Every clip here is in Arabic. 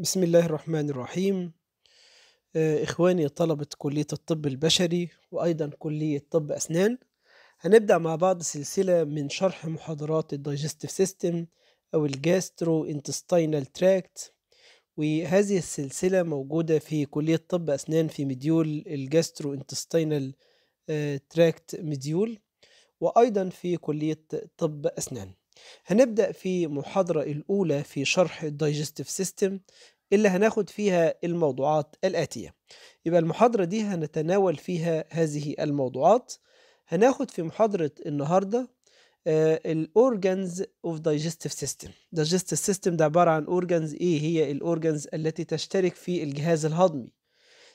بسم الله الرحمن الرحيم آه، إخواني طلبة كلية الطب البشري وأيضا كلية طب أسنان هنبدأ مع بعض سلسلة من شرح محاضرات الدايجستيف سيستم أو الجاسترو انتستينال تراكت وهذه السلسلة موجودة في كلية طب أسنان في مديول الجاسترو انتستينال آه، تراكت مديول وأيضا في كلية طب أسنان هنبدأ في محاضرة الأولى في شرح الدايجستيف سيستم اللي هناخد فيها الموضوعات الآتية يبقى المحاضرة دي هنتناول فيها هذه الموضوعات هناخد في محاضرة النهاردة الأورجانز أوف دايجستيف سيستم دايجستيف سيستم ده عبارة عن أورجانز إيه هي الأورجانز التي تشترك في الجهاز الهضمي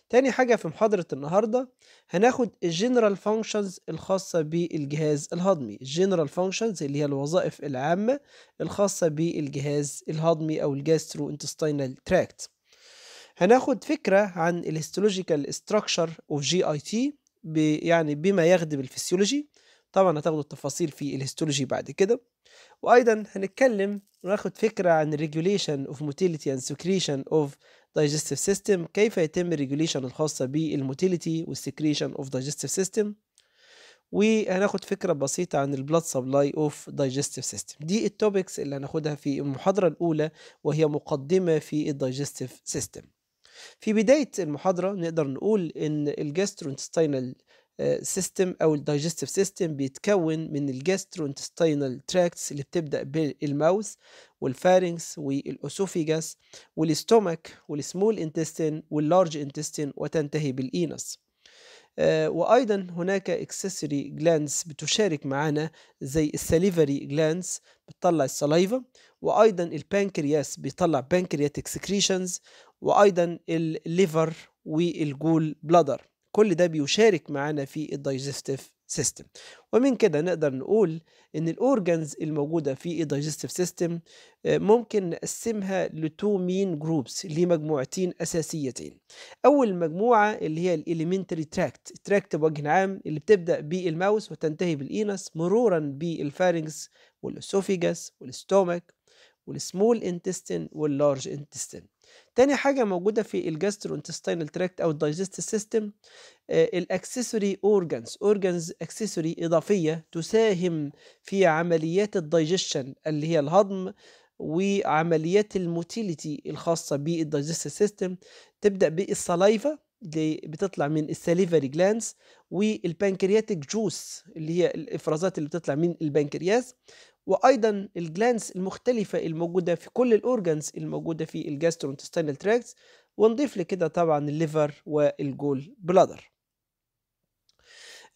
تاني حاجة في محاضرة النهاردة هناخد الجنرال فانكشنز الخاصة بالجهاز الهضمي الجنرال فانكشنز اللي هي الوظائف العامة الخاصة بالجهاز الهضمي أو الجاسترو انتستينال تراكت هناخد فكرة عن الهيستولوجيكال استراكشر اوف جي اي تي يعني بما يخدم الفسيولوجي طبعا هتاخدوا التفاصيل في الهيستولوجي بعد كده وايضا هنتكلم وناخد فكرة عن regulation of motility and secretion of digestive system كيف يتم regulation الخاصة بالموتيليتي والسكريشن اوف digestive system وهناخد فكرة بسيطة عن البلاد سبلاي اوف digestive system دي التوبكس اللي هناخدها في المحاضرة الأولى وهي مقدمة في الدايجستيف سيستم في بداية المحاضرة نقدر نقول إن الجاسترونتستينال سيستم او الدايجستيف سيستم بيتكون من الجاسترونتستينال تراكتس اللي بتبدا بالماوس والفارنكس والاسوفيجاس والستومك والسمول انتستين واللارج انتستين وتنتهي بالإينس آه، وايضا هناك اكسسوري جلانس بتشارك معانا زي السليفري جلانس بتطلع السلايفا وايضا البنكرياس بيطلع بنكرياتيك سكريشنز وايضا الليفر والجول بلادر كل ده بيشارك معانا في الدايجستيف سيستم ومن كده نقدر نقول ان الاورجنز الموجوده في الدايجستيف آه، سيستم ممكن نقسمها لتو مين جروبس لمجموعتين اساسيتين اول مجموعه اللي هي الاليمنتري تراكت التراكت بوجه عام اللي بتبدا بالماوس وتنتهي بالإينس مرورا بالفارنجس والاسوفيجاس والستومك والسمول انتستين واللارج انتستين تاني حاجة موجودة في انتستينال تراكت أو الدايجست سيستم الأكسسوري أورجانز أورجانز أكسسوري إضافية تساهم في عمليات الدايجشن اللي هي الهضم وعمليات الموتيليتي الخاصة بالدايجست سيستم تبدأ بالصلايفة اللي بتطلع من الساليفري جلانس والبنكرياتيك جوس اللي هي الافرازات اللي بتطلع من البنكرياس وايضا الجلانس المختلفه الموجوده في كل الاورجانس الموجوده في الجاسترونتستينال تراكتس ونضيف لكده طبعا الليفر والجول بلادر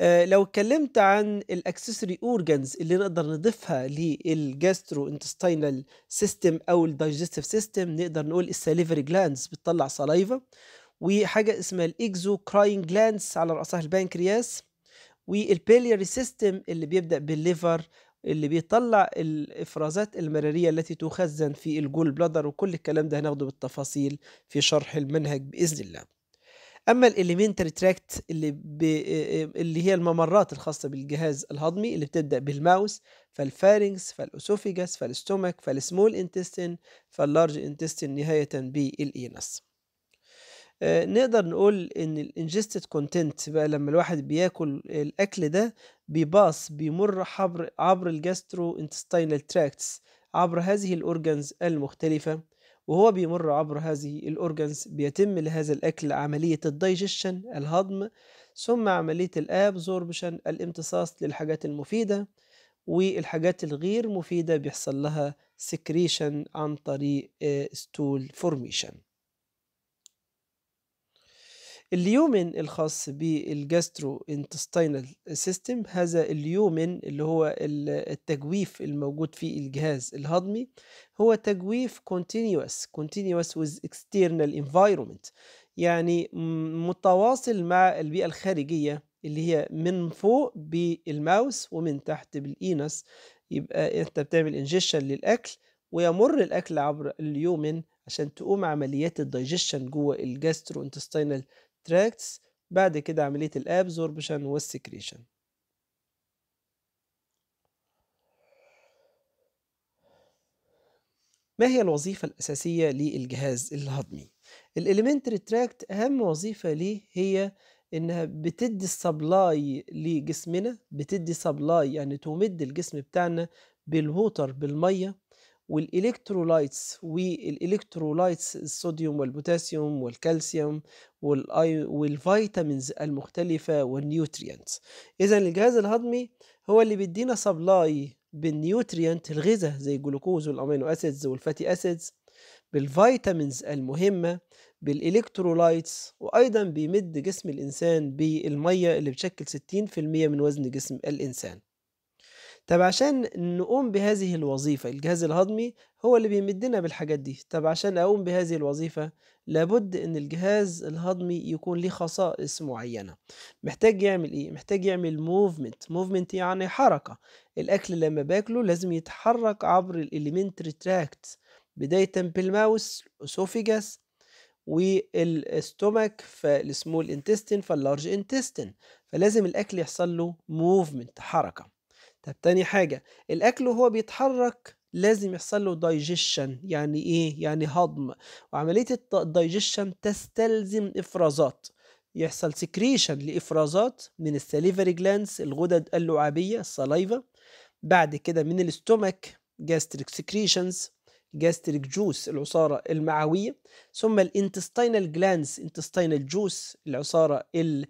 آه لو اتكلمت عن الاكسسوري اورجانز اللي نقدر نضيفها للجاسترو انتستينال سيستم او الدايجستيف سيستم نقدر نقول السليفري جلاندز بتطلع سلايفا وحاجه اسمها الاكزو كراين جلاندز على راسها البنكرياس والبيليري سيستم اللي بيبدا بالليفر اللي بيطلع الافرازات المراريه التي تخزن في الجول بلادر وكل الكلام ده هناخده بالتفاصيل في شرح المنهج باذن الله اما الاليمنتري تراكت اللي ب... آه، اللي هي الممرات الخاصه بالجهاز الهضمي اللي بتبدا بالماوس فالفارنجس فالاسوفيجاس فالستومك فالسمول انتستين فاللارج انتستين نهايه بالإينس آه، نقدر نقول ان الانجستد كونتنت بقى لما الواحد بياكل الاكل ده بيباص بيمر عبر عبر الجاسترو انتستينال تراكتس عبر هذه الاورجنز المختلفه وهو بيمر عبر هذه الاورجنز بيتم لهذا الاكل عمليه الدايجيشن الهضم ثم عمليه الابزوربشن الامتصاص للحاجات المفيده والحاجات الغير مفيده بيحصل لها سكريشن عن طريق ستول آه، فورميشن اليومن الخاص بالجاسترو انتستينال سيستم هذا اليومن اللي هو التجويف الموجود في الجهاز الهضمي هو تجويف continuous continuous with external environment يعني متواصل مع البيئة الخارجية اللي هي من فوق بالماوس ومن تحت بالإينس يبقى أنت بتعمل انجيشن للأكل ويمر الأكل عبر اليومن عشان تقوم عمليات الدايجيشن جوه الجاسترو انتستينال تراكتس بعد كده عملية الابزوربشن والسكريشن ما هي الوظيفة الأساسية للجهاز الهضمي؟ الإليمنتري تراكت أهم وظيفة ليه هي إنها بتدي السبلاي لجسمنا بتدي سبلاي يعني تمد الجسم بتاعنا بالووتر بالمية والالكترولايتس والالكترولايتس الصوديوم والبوتاسيوم والكالسيوم والاي والفيتامينز المختلفه والنيوتريانتس اذا الجهاز الهضمي هو اللي بيدينا سبلاي بالنيوتريانت الغذاء زي الجلوكوز والامينو اسيدز والفاتي اسيدز بالفيتامينز المهمه بالالكترولايتس وايضا بيمد جسم الانسان بالميه اللي بتشكل 60% من وزن جسم الانسان طب عشان نقوم بهذه الوظيفة الجهاز الهضمي هو اللي بيمدنا بالحاجات دي طب عشان أقوم بهذه الوظيفة لابد إن الجهاز الهضمي يكون ليه خصائص معينة محتاج يعمل إيه؟ محتاج يعمل موفمنت موفمنت يعني حركة الأكل لما باكله لازم يتحرك عبر الإليمنتري تراكت بداية بالماوس أسوفيجاس والاستومك فالسمول انتستين فاللارج انتستين فلازم الأكل يحصل له موفمنت حركة طب تاني حاجة الأكل وهو بيتحرك لازم يحصل له دايجيشن يعني إيه؟ يعني هضم وعملية الدايجيشن تستلزم إفرازات يحصل سكريشن لإفرازات من السليفري جلانس الغدد اللعابية الصلايفة بعد كده من الاستومك جاستريك سكريشنز جاستريك جوس العصارة المعوية ثم الانتستينال جلانس انتستينال جوس العصارة آه،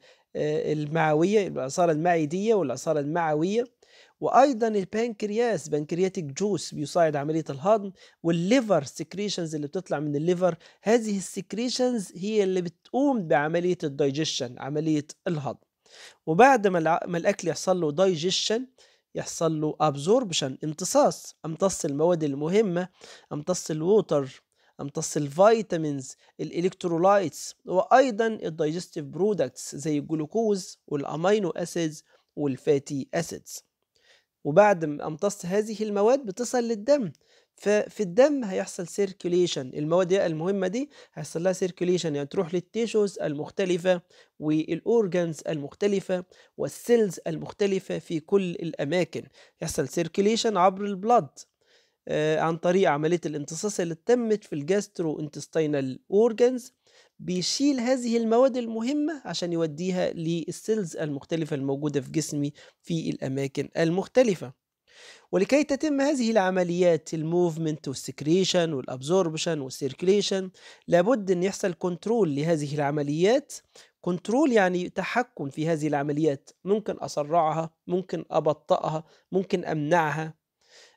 المعوية العصارة المعدية والعصارة المعوية وايضا البنكرياس بنكرياتيك جوس بيساعد عمليه الهضم والليفر سكريشنز اللي بتطلع من الليفر هذه السكريشنز هي اللي بتقوم بعمليه الدايجيشن عمليه الهضم وبعد ما الاكل يحصل له دايجيشن يحصل له ابزوربشن امتصاص امتص المواد المهمه امتص الووتر امتص الفيتامينز الالكترولايتس وايضا الدايجستيف برودكتس زي الجلوكوز والامينو اسيدز والفاتي اسيدز وبعد ما امتصت هذه المواد بتصل للدم ففي الدم هيحصل سيركيليشن المواد المهمة دي هيحصل لها سيركيليشن يعني تروح للتيشوز المختلفة والأورجانز المختلفة والسيلز المختلفة في كل الأماكن يحصل سيركيليشن عبر البلد آه، عن طريق عملية الامتصاص اللي تمت في الجاسترو انتستينال اورجانز بيشيل هذه المواد المهمة عشان يوديها للسيلز المختلفة الموجودة في جسمي في الأماكن المختلفة ولكي تتم هذه العمليات الموفمنت والسكريشن والابزوربشن والسيركليشن لابد ان يحصل كنترول لهذه العمليات كنترول يعني تحكم في هذه العمليات ممكن اسرعها ممكن ابطئها ممكن امنعها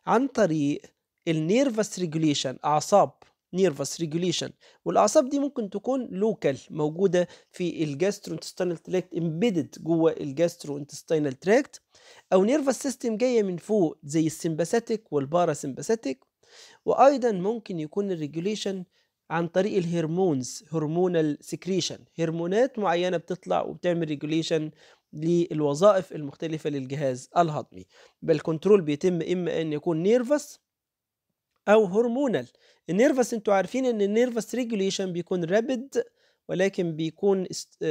عن طريق النيرفس ريجوليشن اعصاب نيرفس ريجوليشن والاعصاب دي ممكن تكون لوكال موجوده في انتستينال تراكت امبيدد جوه انتستينال تراكت او نيرفس سيستم جايه من فوق زي السمباثيك والباراسمباثيك وايضا ممكن يكون الريجوليشن عن طريق الهرمونز هرمونال سكريشن هرمونات معينه بتطلع وبتعمل ريجوليشن للوظائف المختلفه للجهاز الهضمي بل كنترول بيتم اما ان يكون نيرفس او هرمونال النيرفس انتوا عارفين ان النيرفس ريجوليشن بيكون رابد ولكن بيكون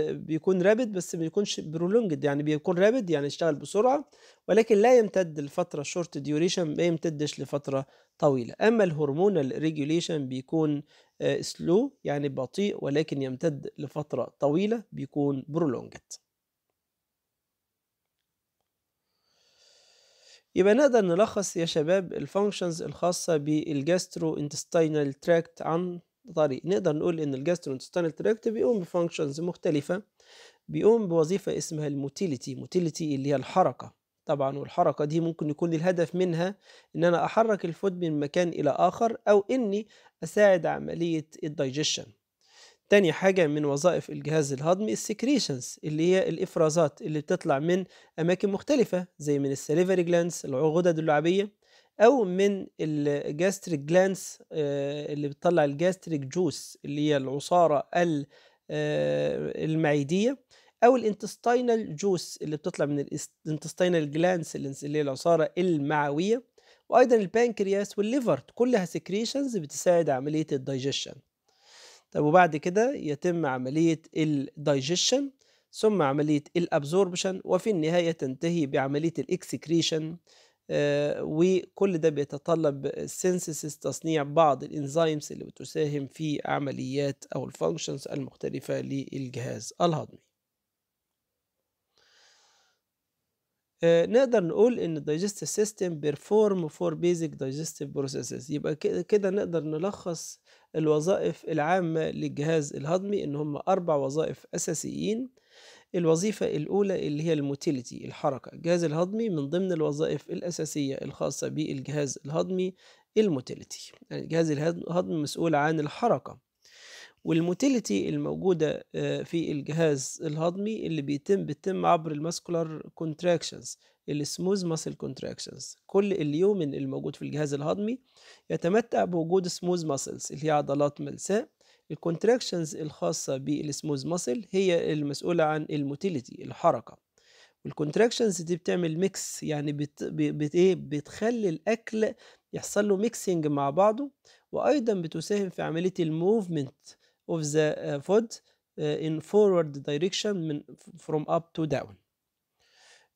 بيكون رابد بس ما بيكونش برولونجد يعني بيكون رابد يعني يشتغل بسرعه ولكن لا يمتد لفتره شورت ديوريشن ما يمتدش لفتره طويله اما الهرمونال ريجوليشن بيكون سلو آه، يعني بطيء ولكن يمتد لفتره طويله بيكون برولونجد يبقى نقدر نلخص يا شباب الفانكشنز الخاصة بالجاسترو انتستينال تراكت عن طريق نقدر نقول ان الجاسترو انتستينال تراكت بيقوم بفانكشنز مختلفة بيقوم بوظيفة اسمها الموتيليتي موتيليتي اللي هي الحركة طبعا والحركة دي ممكن يكون الهدف منها ان انا احرك الفود من مكان الى اخر او اني اساعد عملية الدايجيشن تاني حاجة من وظائف الجهاز الهضمي السكريشنز اللي هي الإفرازات اللي بتطلع من أماكن مختلفة زي من السليفري جلانس الغدد اللعابية أو من الجاستريك جلانس آه، اللي بتطلع الجاستريك جوس اللي هي العصارة آه، المعيدية أو الانتستينال جوس اللي بتطلع من الانتستينال جلانس اللي هي العصارة المعوية وأيضا البانكرياس والليفر كلها سكريشنز بتساعد عملية الدايجيشن طب وبعد كده يتم عملية الدايجيشن ثم عملية الابزوربشن وفي النهاية تنتهي بعملية الاكسكريشن آه، وكل ده بيتطلب سينسيسيس تصنيع بعض الانزيمز اللي بتساهم في عمليات او الفانكشنز المختلفة للجهاز الهضمي آه، نقدر نقول ان الدايجستيف سيستم بيرفورم فور بيزك دايجستيف بروسيسز يبقى كده نقدر نلخص الوظائف العامة للجهاز الهضمي إن هم أربع وظائف أساسيين الوظيفة الأولى اللي هي الموتيليتي الحركة الجهاز الهضمي من ضمن الوظائف الأساسية الخاصة بالجهاز الهضمي الموتيليتي يعني الجهاز الهضمي مسؤول عن الحركة والموتيليتي الموجودة آه، في الجهاز الهضمي اللي بيتم بتتم عبر الماسكولار كونتراكشنز السموز ماسل كونتراكشنز كل اليومن الموجود في الجهاز الهضمي يتمتع بوجود سموز ماسلز اللي هي عضلات ملساء الكونتراكشنز الخاصة بالسموز ماسل هي المسؤولة عن الموتيليتي الحركة والكونتراكشنز دي بتعمل ميكس يعني بت... بت... ايه بتخلي الاكل يحصل له ميكسنج مع بعضه وايضا بتساهم في عمليه الموفمنت اوف ذا فود in forward direction من from up to down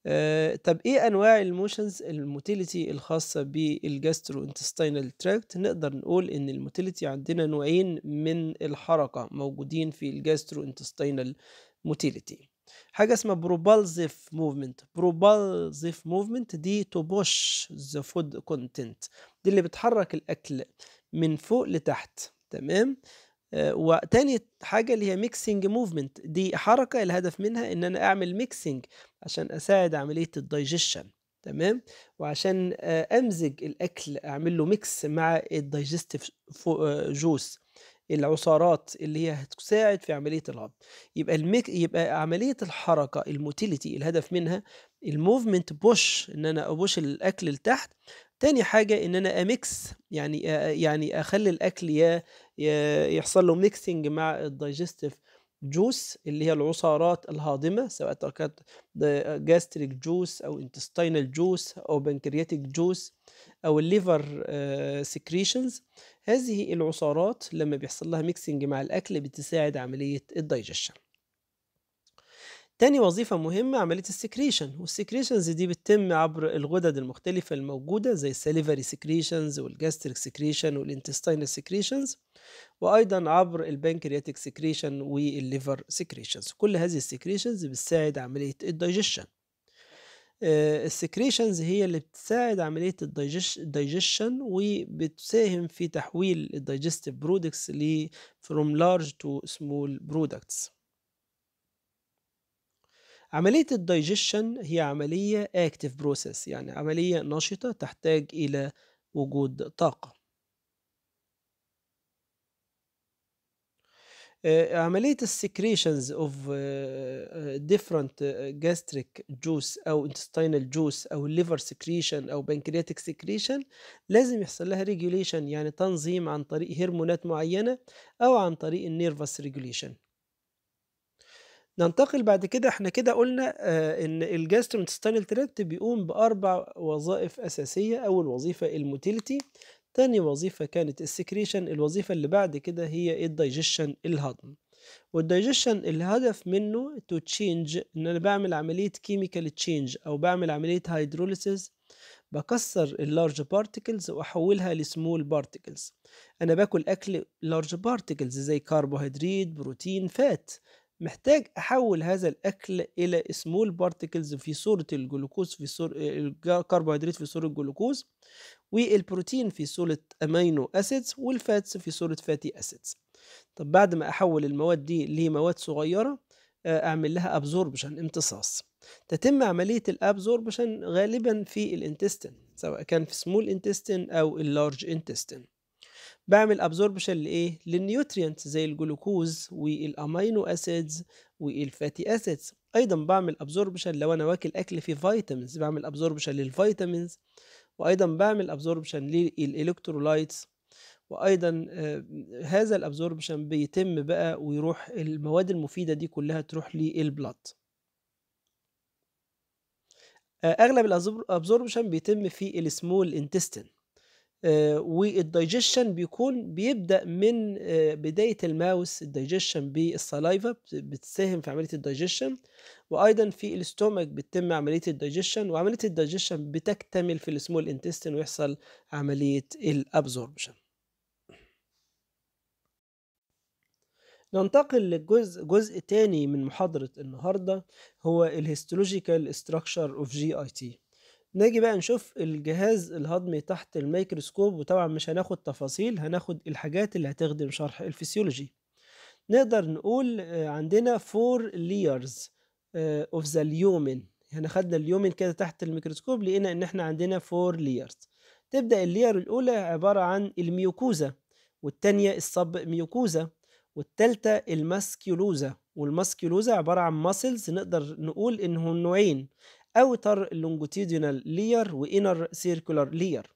آه طب ايه انواع الموشنز الموتيليتي الخاصه بالجاسترو انتستينال تراكت نقدر نقول ان الموتيليتي عندنا نوعين من الحركه موجودين في الجاسترو انتستينال موتيليتي حاجه اسمها بروبالزيف موفمنت بروبالزيف موفمنت دي تبوش ذا فود كونتنت دي اللي بتحرك الاكل من فوق لتحت تمام وتاني حاجة اللي هي ميكسنج موفمنت دي حركة الهدف منها ان انا اعمل ميكسنج عشان اساعد عملية الدايجيشن تمام وعشان آه، امزج الاكل اعمل له ميكس مع الدايجستيف جوس آه، العصارات اللي هي هتساعد في عمليه الهضم يبقى الميك يبقى عمليه الحركه الموتيليتي الهدف منها الموفمنت بوش ان انا ابوش الاكل لتحت تاني حاجه ان انا اميكس يعني آه، يعني اخلي الاكل يا يحصل له ميكسينج مع الدايجستيف جوس اللي هي العصارات الهاضمة سواء كانت جاستريك جوس أو انتستينال جوس أو بنكرياتيك جوس أو الليفر آه، سكريشنز هذه العصارات لما بيحصل لها ميكسينج مع الأكل بتساعد عملية الدايجشن تاني وظيفة مهمة عملية السكريشن والسكريشنز دي بتتم عبر الغدد المختلفة الموجودة زي السليفري سكريشنز والجاستريك سكريشن والانتستينال سكريشنز وأيضا عبر البنكرياتيك سكريشن والليفر سكريشنز كل هذه السكريشنز بتساعد عملية الدايجيشن آه، السكريشنز هي اللي بتساعد عملية الدايجيشن وبتساهم في تحويل الدايجستيف برودكتس ل from large to small products عملية الدايجيشن هي عملية اكتف بروسيس يعني عملية نشطة تحتاج إلى وجود طاقة آه، عملية السكريشنز of آه، آه، different gastric juice أو intestinal juice أو liver secretion أو pancreatic secretion لازم يحصل لها regulation يعني تنظيم عن طريق هرمونات معينة أو عن طريق nervous regulation ننتقل بعد كده احنا كده قلنا آه ان الجاستروانتستينال تراكت بيقوم باربع وظائف اساسيه اول وظيفه الموتيلتي تاني وظيفه كانت السكريشن الوظيفه اللي بعد كده هي الدايجيشن الهضم والدايجيشن الهدف منه تو تشينج ان انا بعمل عمليه كيميكال تشينج او بعمل عمليه هيدروليسيس بكسر اللارج بارتكلز واحولها لسمول بارتكلز انا باكل اكل لارج بارتكلز زي كربوهيدرات بروتين فات محتاج أحول هذا الأكل إلى سمول بارتكلز في صورة الجلوكوز في صورة الكربوهيدرات في صورة الجلوكوز والبروتين في صورة أمينو أسيدز والفاتس في صورة فاتي أسيدز طب بعد ما أحول المواد دي لمواد صغيرة آه، أعمل لها أبزوربشن امتصاص تتم عملية الأبزوربشن غالبا في الانتستين سواء كان في سمول انتستين أو اللارج انتستين بعمل ابزوربشن لايه للنيوترينت زي الجلوكوز والامينو اسيدز والفاتي اسيدز ايضا بعمل ابزوربشن لو انا واكل اكل فيه فيتامينز بعمل ابزوربشن للفيتامينز وايضا بعمل ابزوربشن للالكترولايتس وايضا آه، هذا الابزوربشن بيتم بقى ويروح المواد المفيده دي كلها تروح للبلط آه، اغلب الابزوربشن بيتم في السمول انتستين آه، والدايجيشن بيكون بيبدا من آه، بدايه الماوس الدايجيشن بالسلايفا بتساهم في عمليه الدايجيشن وايضا في الاستومك بتتم عمليه الدايجيشن وعمليه الدايجيشن بتكتمل في السمول انتستين ويحصل عمليه الابزوربشن ننتقل للجزء جزء تاني من محاضرة النهاردة هو الهيستولوجيكال structure of GIT نيجي بقى نشوف الجهاز الهضمي تحت الميكروسكوب وطبعا مش هناخد تفاصيل هناخد الحاجات اللي هتخدم شرح الفسيولوجي نقدر نقول آه، عندنا فور ليرز اوف ذا اليومن احنا خدنا اليومن كده تحت الميكروسكوب لقينا ان احنا عندنا فور ليرز تبدا اللير الاولى عباره عن الميوكوزا والتانية الصب ميوكوزا والتالتة الماسكيولوزا والماسكيولوزا عبارة عن ماسلز نقدر نقول إنهم نوعين اوتر لونجيتيودينال لير وانر سيركولار لير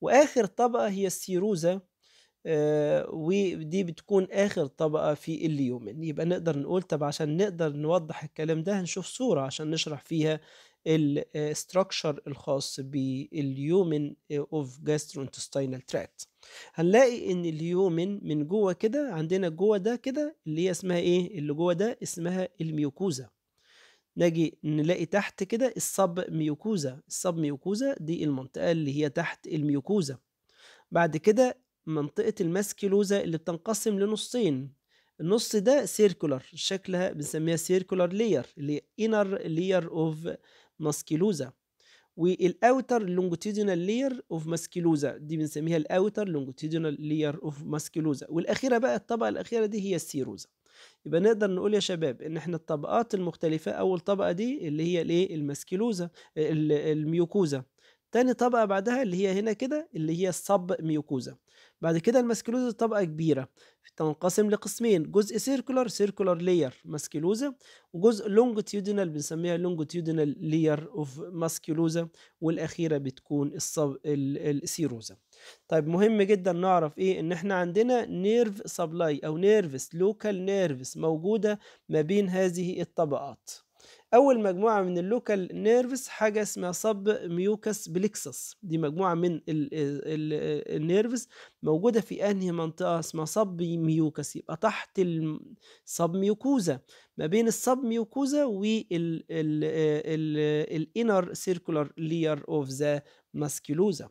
واخر طبقه هي السيروزا آه ودي بتكون اخر طبقه في اليومن يبقى نقدر نقول طب عشان نقدر نوضح الكلام ده هنشوف صوره عشان نشرح فيها الستراكشر آه، الخاص باليومن اوف جاسترونتستينال تراكت هنلاقي ان اليومن من جوه كده عندنا جوه ده كده اللي هي اسمها ايه اللي جوه ده اسمها الميوكوزا نجي نلاقي تحت كده الصب ميوكوزا الصب ميوكوزا دي المنطقة اللي هي تحت الميوكوزا بعد كده منطقة الماسكيلوزا اللي بتنقسم لنصين النص ده سيركولر شكلها بنسميها سيركولر لير اللي هي انر لير اوف ماسكيلوزا والاوتر لونجيتودينال لير اوف ماسكيلوزا دي بنسميها الاوتر لونجيتودينال لير اوف ماسكيلوزا والاخيره بقى الطبقه الاخيره دي هي السيروزا يبقى نقدر نقول يا شباب ان احنا الطبقات المختلفه اول طبقه دي اللي هي الايه الماسكيلوزا الميوكوزا تاني طبقة بعدها اللي هي هنا كده اللي هي الصب ميوكوزا بعد كده الماسكلوزا طبقة كبيرة تنقسم لقسمين جزء سيركولار سيركولار لير ماسكيلوزا وجزء لونجتيودينال بنسميها لونجتيودينال لير اوف ماسكيلوزا والاخيره بتكون الصب السيروزا طيب مهم جدا نعرف ايه ان احنا عندنا نيرف سبلاي او نيرفس لوكال نيرفس موجوده ما بين هذه الطبقات اول مجموعه من اللوكال نيرفز حاجه اسمها سب ميوكس بليكسس دي مجموعه من النيرفز موجوده في انهي منطقه اسمها سب ميوكس يبقى تحت السب ميوكوزا ما بين السب ميوكوزا والانر سيركولار لير اوف ذا ماسكيلوزا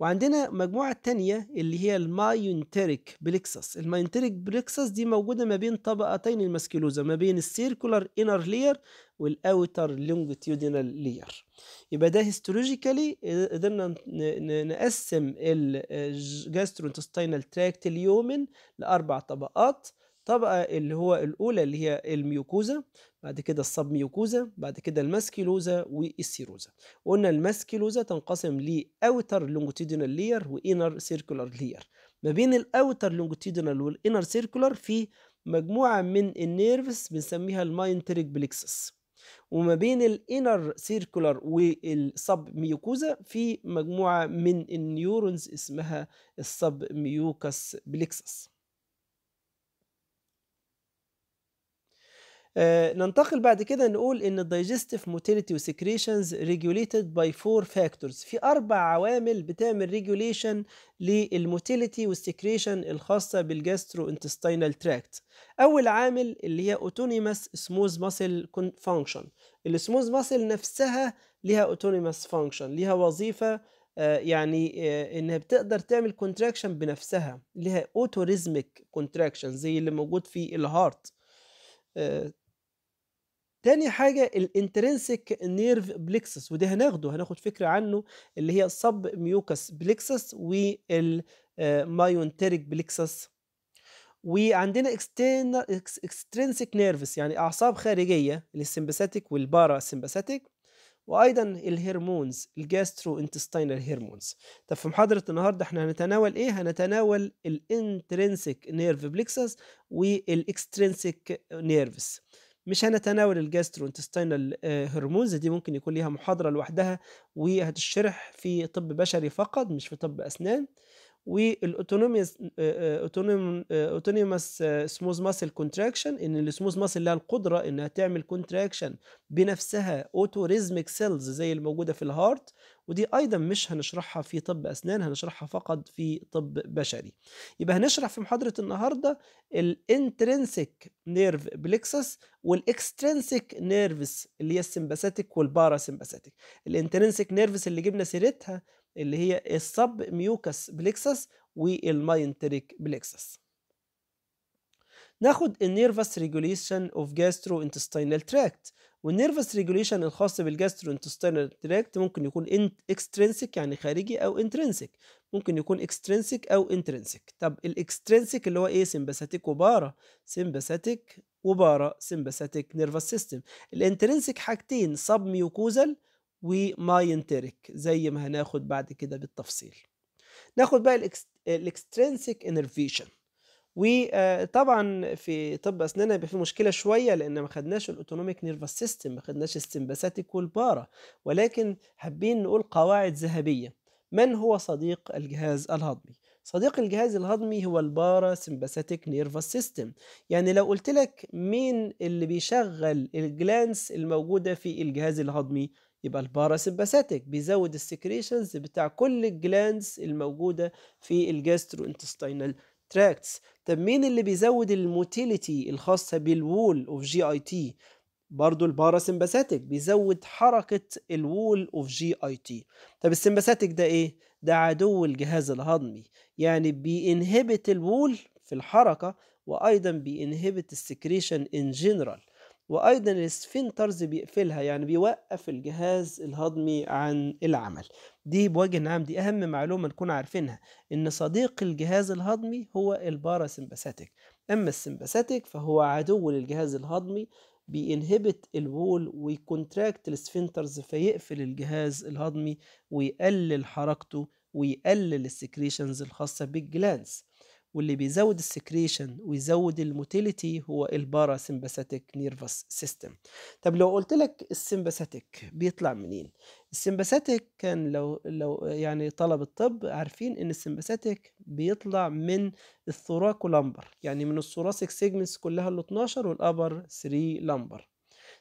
وعندنا مجموعة تانية اللي هي المايونتريك بليكسس المايونتريك بليكسس دي موجودة ما بين طبقتين الماسكيلوزا ما بين السيركولار انر لير والاوتر لونجيتيودينال لير يبقى ده هيستولوجيكالي قدرنا نقسم انتستينال تراكت اليومن لاربع طبقات طبقه اللي هو الاولى اللي هي الميوكوزا بعد كده الصب ميوكوزا بعد كده الماسكيلوزا والسيروزا قلنا الماسكيلوزا تنقسم لاوتر لونجيتيودينال لير وانر سيركولار لير ما بين الاوتر لونجيتيودينال والانر سيركولار في مجموعه من النيرفز بنسميها الماينتريك بليكسس وما بين الانر سيركولر والسب ميوكوزا في مجموعه من النيورونز اسمها السب ميوكس بليكسس آه، ننتقل بعد كده نقول ان الدايجستيف موتيليتي وسكريشنز ريجوليتد باي فور فاكتورز في اربع عوامل بتعمل ريجوليشن للموتيليتي والسكريشن الخاصه بالجاسترو انتستينال تراكت اول عامل اللي هي اوتونيمس سموز ماسل فانكشن السموز ماسل نفسها ليها اوتونيمس فانكشن ليها وظيفه آه، يعني آه، انها بتقدر تعمل كونتراكشن بنفسها ليها اوتوريزميك كونتراكشن زي اللي موجود في الهارت تاني حاجة الانترنسك نيرف بليكسس وده هناخده هناخد فكرة عنه اللي هي الصب ميوكس بليكسس والمايونتريك بليكسس وعندنا اكسترنسك نيرفس يعني اعصاب خارجيه السمباثيك والبارا سمباثيك وايضا الهرمونز الجاسترو انتستينال هرمونز طب في محاضره النهارده احنا هنتناول ايه هنتناول الانترنسك نيرف بليكسس والاكسترنسك نيرفس مش هنتناول الجاسترونتستينال آه، هرمونز دي ممكن يكون ليها محاضرة لوحدها وهتشرح في طب بشري فقط مش في طب أسنان والاوتونوميس اوتونوموس سموز ماسل كونتراكشن ان السموز ماسل لها القدره انها تعمل كونتراكشن بنفسها اوتوريزميك سيلز زي الموجوده في الهارت ودي ايضا مش هنشرحها في طب اسنان هنشرحها فقط في طب بشري يبقى هنشرح في محاضره النهارده الانترنسك نيرف بليكسس والاكسترنسك نيرفز اللي هي السمباثيك والباراسمباثيك الانترنسك نيرفز اللي جبنا سيرتها اللي هي السب ميوكس بليكسس والماينتريك بليكسس ناخد النيرفس ريجوليشن اوف جاسترو انتستينال تراكت والنيرفس ريجوليشن الخاص بالجاستروانتستينال تراكت ممكن يكون اكسترينسيك يعني خارجي او انترنسيك ممكن يكون اكسترينسيك او انترنسيك طب الاكسترينسيك اللي هو ايه سمباثيك وبارا سمباثيك وبارا سمباثيك نيرفس سيستم الانترنسيك حاجتين سب ميوكوزال وماينتريك زي ما هناخد بعد كده بالتفصيل ناخد بقى الاكسترينسيك انرفيشن وطبعا في طب اسنان هيبقى في مشكله شويه لان ما خدناش الاوتونوميك نيرفس سيستم ما خدناش السمباثيك والبارا ولكن حابين نقول قواعد ذهبيه من هو صديق الجهاز الهضمي صديق الجهاز الهضمي هو البارا سمباثيك نيرفس سيستم يعني لو قلت لك مين اللي بيشغل الجلانس الموجوده في الجهاز الهضمي يبقى البارا سمباثيك بيزود السكريشنز بتاع كل الجلانس الموجوده في الجاسترو انتستينال تراكتس طب مين اللي بيزود الموتيليتي الخاصة بالوول اوف جي اي تي برضه البارا الباراسمباثيك بيزود حركة الوول اوف جي اي تي طب السمباثيك ده ايه؟ ده عدو الجهاز الهضمي يعني بينهبت الوول في الحركة وايضا بينهبت السكريشن ان جنرال وأيضا السفنترز بيقفلها يعني بيوقف الجهاز الهضمي عن العمل دي بوجه نعم دي أهم معلومة نكون عارفينها إن صديق الجهاز الهضمي هو الباراسمباثيك أما السمباثيك فهو عدو للجهاز الهضمي بينهبت الوول ويكونتراكت السفنترز فيقفل الجهاز الهضمي ويقلل حركته ويقلل السكريشنز الخاصة بالجلانس واللي بيزود السكريشن ويزود الموتيليتي هو البارا الباراسمباثيك نيرفس سيستم طب لو قلت لك السمباثيك بيطلع منين السمباثيك كان لو لو يعني طلب الطب عارفين ان السمباثيك بيطلع من الثوراكو لامبر يعني من الثوراسيك سيجمنتس كلها ال 12 والابر 3 لامبر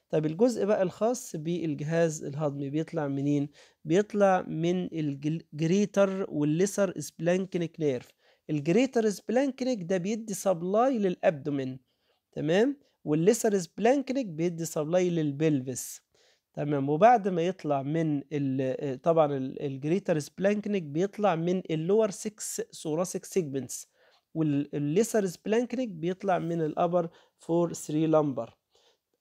طب الجزء بقى الخاص بالجهاز الهضمي بيطلع منين بيطلع من الجريتر والليسر سبلانكنيك نيرف الجريتر سبلانكنج ده بيدي سبلاي للابدومين تمام والليسر سبلانكنج بيدي سبلاي للبلفس تمام وبعد ما يطلع من الـ آه، طبعا الجريتر سبلانكنج بيطلع من اللور 6 ثوراسيك سيجمنتس والليسر سبلانكنج بيطلع من الابر 4 3 لمبر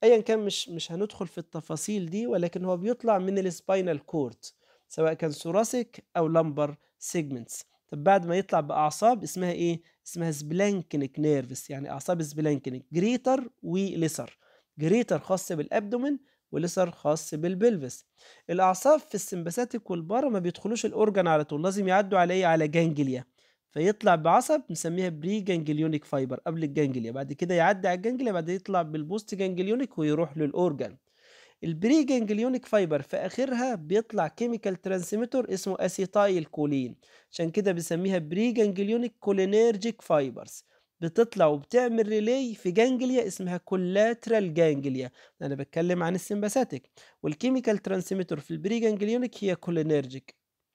ايا كان مش مش هندخل في التفاصيل دي ولكن هو بيطلع من السباينال كورد سواء كان ثوراسيك او لمبر سيجمنتس طب بعد ما يطلع باعصاب اسمها ايه اسمها سبلانكنك نيرفس يعني اعصاب سبلانكنك جريتر وليسر جريتر خاص بالابدومين وليسر خاص بالبلفس الاعصاب في السمباثيك والبارا ما بيدخلوش الاورجن على طول لازم يعدوا على ايه على جانجليا فيطلع بعصب نسميها بري جانجليونيك فايبر قبل الجانجليا بعد كده يعدي على الجانجليا بعد يطلع بالبوست جانجليونيك ويروح للاورجن البريجنج اليونيك فايبر في اخرها بيطلع كيميكال ترانسميتور اسمه اسيتايل كولين عشان كده بنسميها بريجنج اليونيك كولينيرجيك فايبرز بتطلع وبتعمل ريلي في جانجليا اسمها كولاترال جانجليا انا بتكلم عن السمباثاتيك والكيميكال ترانسميتور في البري هي كولينيرجيك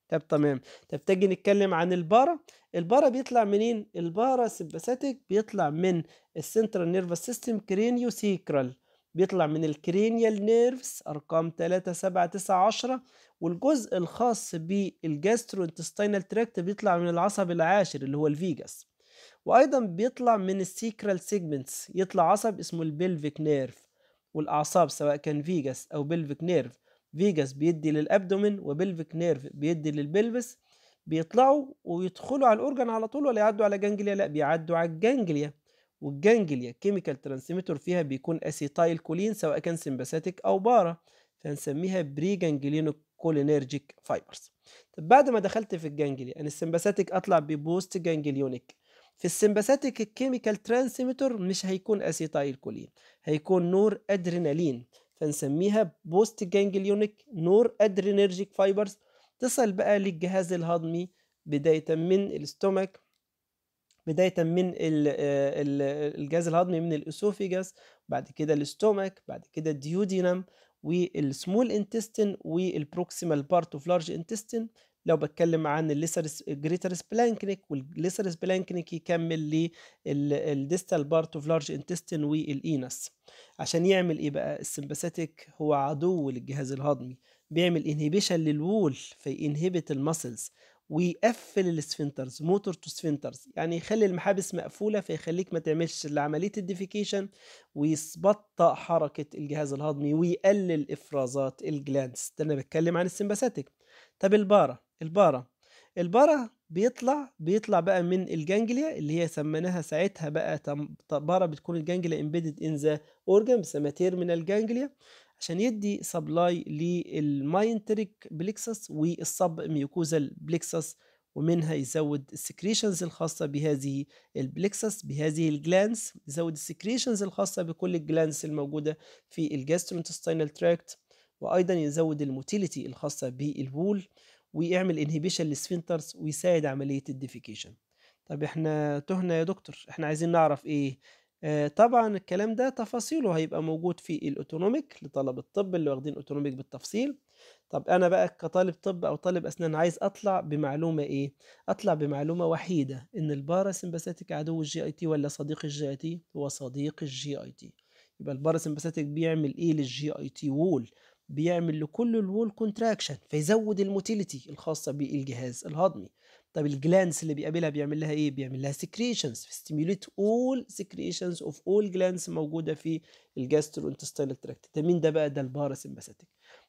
طب تمام طب تيجي نتكلم عن البارا البارا بيطلع منين البارا سمباثاتيك بيطلع من السنترال نيرفس سيستم كرينيو سيكرال بيطلع من الكرينيال نيرفز ارقام 3 7 9 10 والجزء الخاص بالجاسترو انتستينال تراكت بيطلع من العصب العاشر اللي هو الفيجاس وايضا بيطلع من السيكرال سيجمنتس يطلع عصب اسمه البلفيك نيرف والاعصاب سواء كان فيجاس او بلفيك نيرف فيجاس بيدي للابدومين وبلفيك نيرف بيدي للبلفس بيطلعوا ويدخلوا على الاورجن على طول ولا يعدوا على جانجليا لا بيعدوا على الجانجليا والجانجليا كيميكال ترانسميتور فيها بيكون اسيتايل كولين سواء كان سمباثيك او بارا فهنسميها بري جانجلينو كولينيرجيك فايبرز طب بعد ما دخلت في الجانجليا انا السمباثيك اطلع ببوست جانجليونيك في السمباثيك الكيميكال ترانسميتور مش هيكون اسيتايل كولين هيكون نور ادرينالين فنسميها بوست جانجليونيك نور ادرينيرجيك فايبرز تصل بقى للجهاز الهضمي بداية من الاستومك بداية من آه، الجهاز الهضمي من الأسوفيجاس بعد كده الاستومك بعد كده الديودينم والسمول انتستين والبروكسيمال بارت اوف لارج انتستين لو بتكلم عن الليسرس جريترس بلانكنيك والليسرس بلانكنيك يكمل للديستال بارت اوف لارج انتستين والإينس عشان يعمل ايه بقى السمباثيك هو عدو للجهاز الهضمي بيعمل انهبيشن للوول فينهبت المسلز ويقفل السفنترز موتور تو سفنترز يعني يخلي المحابس مقفوله فيخليك ما تعملش عمليه الديفيكيشن ويبطئ حركه الجهاز الهضمي ويقلل افرازات الجلاندز ده انا بتكلم عن السمباثيك طب البارا البارا البارا بيطلع بيطلع بقى من الجانجليا اللي هي سميناها ساعتها بقى بارا بتكون الجانجليا امبيدد ان ذا اورجان بنسميها تيرمينال جانجليا عشان يدي سبلاي للماينتريك بليكسس والصب ميوكوزال بليكسس ومنها يزود السكريشنز الخاصة بهذه البليكسس بهذه الجلانس يزود السكريشنز الخاصة بكل الجلانس الموجودة في الجاسترونتستينال تراكت وأيضا يزود الموتيليتي الخاصة بالبول ويعمل انهبيشن للسفنترز ويساعد عملية الديفيكيشن طب احنا تهنا يا دكتور احنا عايزين نعرف ايه آه، طبعا الكلام ده تفاصيله هيبقى موجود في الاوتونوميك لطلب الطب اللي واخدين اوتونوميك بالتفصيل طب انا بقى كطالب طب او طالب اسنان عايز اطلع بمعلومه ايه اطلع بمعلومه وحيده ان الباراسمباثيك عدو الجي اي تي ولا صديق الجي اي تي هو صديق الجي اي تي يبقى الباراسمباثيك بيعمل ايه للجي اي تي وول بيعمل لكل الوول كونتراكشن فيزود الموتيليتي الخاصه بالجهاز الهضمي طب الجلانس اللي بيقابلها بيعمل لها ايه بيعمل لها سكريشنز ستيميوليت اول سكريشنز اوف اول جلانس موجوده في الجاسترو انتستينال تراكت ده مين ده بقى ده الباراسمباثيك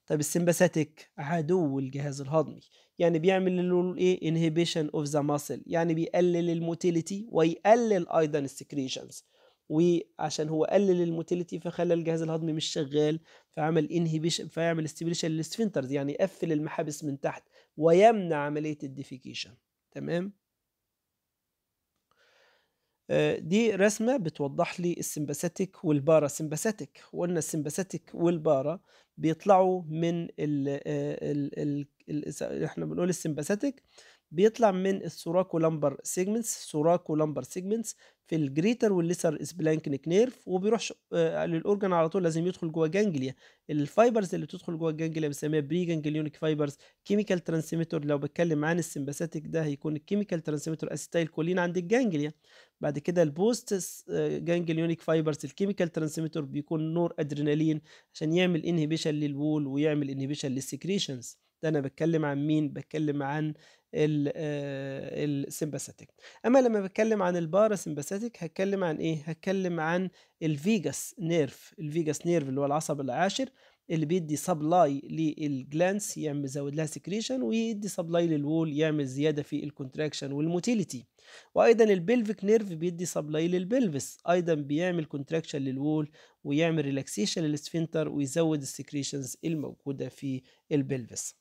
طب السمباثيك عدو الجهاز الهضمي يعني بيعمل له ايه انهبيشن اوف ذا ماسل يعني بيقلل الموتيليتي ويقلل ايضا السكريشنز وعشان هو قلل الموتيليتي فخلى الجهاز الهضمي مش شغال فعمل انهبيشن فيعمل استيبيليشن للسفنترز يعني يقفل المحابس من تحت ويمنع عمليه الديفيكيشن تمام آه، دي رسمة بتوضح لي السمباثيك والبارا سمباثيك وقلنا السمباثيك والبارا بيطلعوا من ال آه، ال ال احنا بنقول السمباثيك بيطلع من السوراكو لمبر سيجمنتس سوراكو لمبر سيجمنتس في الجريتر والليسر اسبلانكنك نيرف وبيروح آه للاورجن على طول لازم يدخل جوه جانجليا الفايبرز اللي بتدخل جوه الجانجليا بنسميها بري جانجليونيك فايبرز كيميكال ترانسميتور لو بتكلم عن السمباثيك ده هيكون الكيميكال ترانسميتور اسيتيل كولين عند الجانجليا بعد كده البوست جانجليونيك فايبرز الكيميكال ترانسميتور بيكون نور ادرينالين عشان يعمل انهبيشن للوول ويعمل انهبيشن للسكريشنز ده انا بتكلم عن مين بتكلم عن السمباثيك آه، اما لما بتكلم عن البارا سمباثيك هتكلم عن ايه هتكلم عن الفيجاس نيرف الفيجاس نيرف اللي هو العصب العاشر اللي بيدي سبلاي للجلانس يعمل يزود لها سكريشن ويدي سبلاي للوول يعمل زياده في الكونتراكشن والموتيليتي وايضا البلفيك نيرف بيدي سبلاي للبلفس ايضا بيعمل كونتراكشن للوول ويعمل ريلاكسيشن للسفنتر ويزود السكريشنز الموجوده في البلفس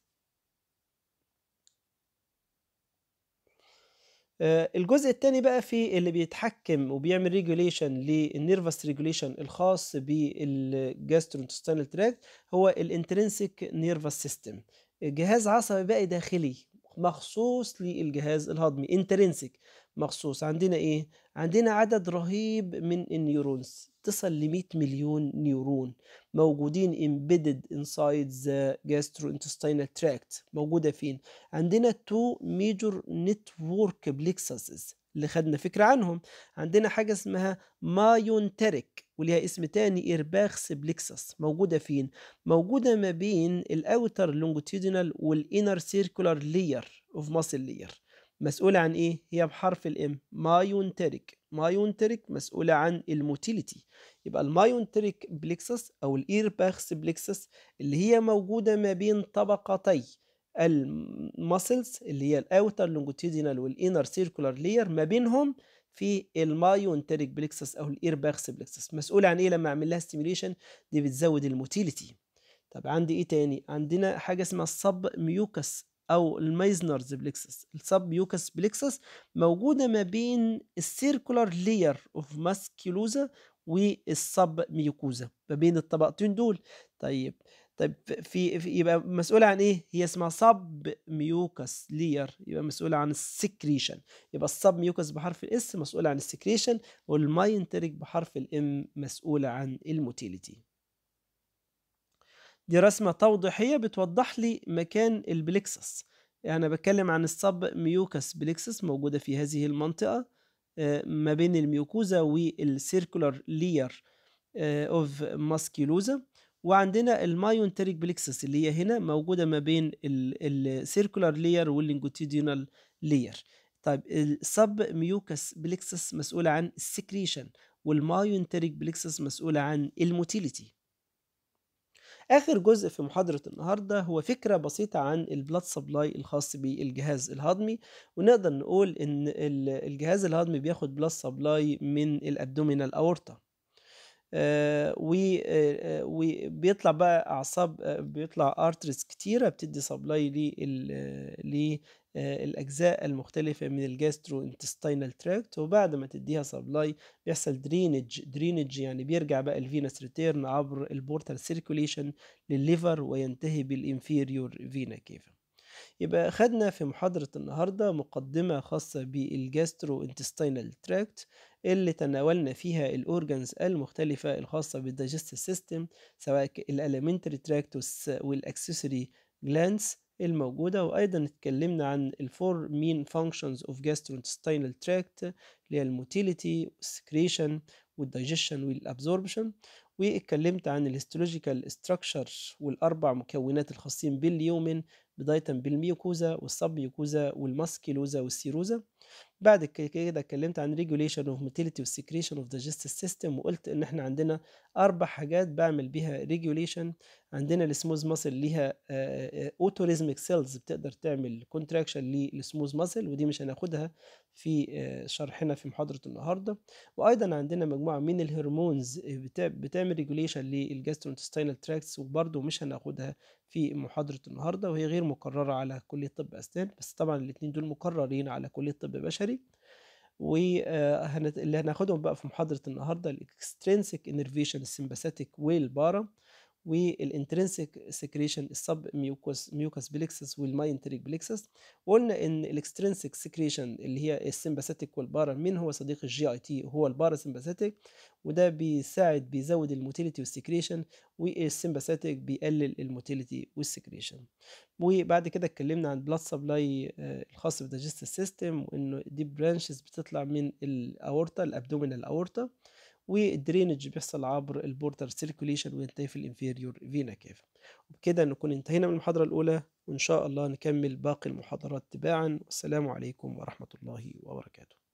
آه، الجزء الثاني بقى في اللي بيتحكم وبيعمل ريجوليشن للنيرفس ريجوليشن الخاص بالجاسترونتستينال تراكت هو الانترنسيك نيرفس سيستم جهاز عصبي بقى داخلي مخصوص للجهاز الهضمي انترنسيك مخصوص عندنا ايه عندنا عدد رهيب من النيورونز تصل ل 100 مليون نيورون موجودين امبيدد انسايد ذا gastrointestinal تراكت موجوده فين عندنا تو ميجور نتورك بليكسسز اللي خدنا فكرة عنهم عندنا حاجة اسمها مايونتريك وليها اسم تاني إرباخ بليكسس موجودة فين؟ موجودة ما بين الأوتر لونجيتودينال والإنر سيركولار لير أوف ماسل لير مسؤولة عن إيه؟ هي بحرف الإم مايونتريك مايونتريك مسؤولة عن الموتيليتي يبقى المايونتريك بليكسس أو الإيرباخس بليكسس اللي هي موجودة ما بين طبقتي المسلس اللي هي الأوتر لونجوتيدينال والإينر سيركولار لير ما بينهم في المايونتريك بليكسس أو الإيرباخس بليكسس مسؤولة عن إيه لما أعمل لها ستيميوليشن دي بتزود الموتيليتي طب عندي إيه تاني؟ عندنا حاجة اسمها الصب ميوكس او الميزنرز بليكسس السب يوكس بليكسس موجوده ما بين السيركولار لير اوف ماسكيلوزا والسب ميوكوزا ما بين الطبقتين دول طيب طيب في, في يبقى مسؤوله عن ايه هي اسمها سب ميوكس لير يبقى مسؤوله عن السكريشن يبقى السب ميوكس بحرف الاس مسؤوله عن السكريشن والماينتريك بحرف الام مسؤوله عن الموتيليتي دي رسمة توضيحية بتوضح لي مكان البليكسس يعني أنا بتكلم عن الصب ميوكس بليكسس موجودة في هذه المنطقة آه، ما بين الميوكوزا والسيركولر لير اوف ماسكيلوزا وعندنا المايونتريك بليكسس اللي هي هنا موجودة ما بين السيركولر لير واللينجوتيدينال لير طيب السب ميوكس بليكسس مسؤولة عن السكريشن والمايونتريك بليكسس مسؤولة عن الموتيليتي آخر جزء في محاضرة النهاردة هو فكرة بسيطة عن البلاد سبلاي الخاص بالجهاز الهضمي ونقدر نقول إن الجهاز الهضمي بياخد بلاد سبلاي من الأبدومينال أورطة وبيطلع بقى أعصاب آه، بيطلع أرترز كتيرة بتدي سبلاي آه، الأجزاء المختلفة من الجاسترو انتستينال تراكت وبعد ما تديها سبلاي بيحصل درينج درينج يعني بيرجع بقى الفينس ريتيرن عبر البورتال سيركوليشن للليفر وينتهي بالإنفيريور فينا كيفا يبقى خدنا في محاضرة النهاردة مقدمة خاصة بالجاسترو انتستينال تراكت اللي تناولنا فيها الأورجانز المختلفة الخاصة بالديجستيف سيستم سواء الألمنتري تراكتوس والأكسسوري جلانس الموجودة وأيضا اتكلمنا عن الفور مين فانكشنز اوف gastrointestinal tract اللي هي الموتيليتي والسكريشن والدايجيشن والابزوربشن واتكلمت عن histological structures والأربع مكونات الخاصين باليومن بداية بالميوكوزا والسبيوكوزا والماسكيلوزا والسيروزا بعد كده اتكلمت عن ريجوليشن اوف موتيليتي والسكريشن اوف ديجستيف سيستم وقلت ان احنا عندنا اربع حاجات بعمل بيها ريجوليشن عندنا السموز ماسل ليها اوتوريزميك سيلز بتقدر تعمل كونتراكشن للسموز ماسل ودي مش هناخدها في شرحنا في محاضره النهارده وايضا عندنا مجموعه من الهرمونز بتعمل ريجوليشن للجاسترونتستينال تراكتس وبرده مش هناخدها في محاضره النهارده وهي غير مكرره على كليه طب اسنان بس طبعا الاثنين دول مكررين على كليه طب بشري واللي آه، هناخدهم بقى في محاضره النهارده الاكسترينسيك انرفيشن السمباثيك والبارا والانترنسك سكريشن السب ميوكوس ميوكوس بليكسس والماينتريك بليكسس وقلنا ان الاكسترنسك سكريشن اللي هي السمباثيتك والبارا مين هو صديق الجي اي تي هو البارا سمباثيتك وده بيساعد بيزود الموتيليتي والسكريشن والسمباثيتك بيقلل الموتيليتي والسكريشن وبعد كده اتكلمنا عن بلاد آه، سبلاي الخاص بالدايجستيف سيستم وانه دي برانشز بتطلع من الاورتا الابدومينال اورطه والدرينج بيحصل عبر البوردر سيركوليشن وينتهي في الانفيريور فينا كيف وبكده نكون انتهينا من المحاضرة الأولى وإن شاء الله نكمل باقي المحاضرات تباعا والسلام عليكم ورحمة الله وبركاته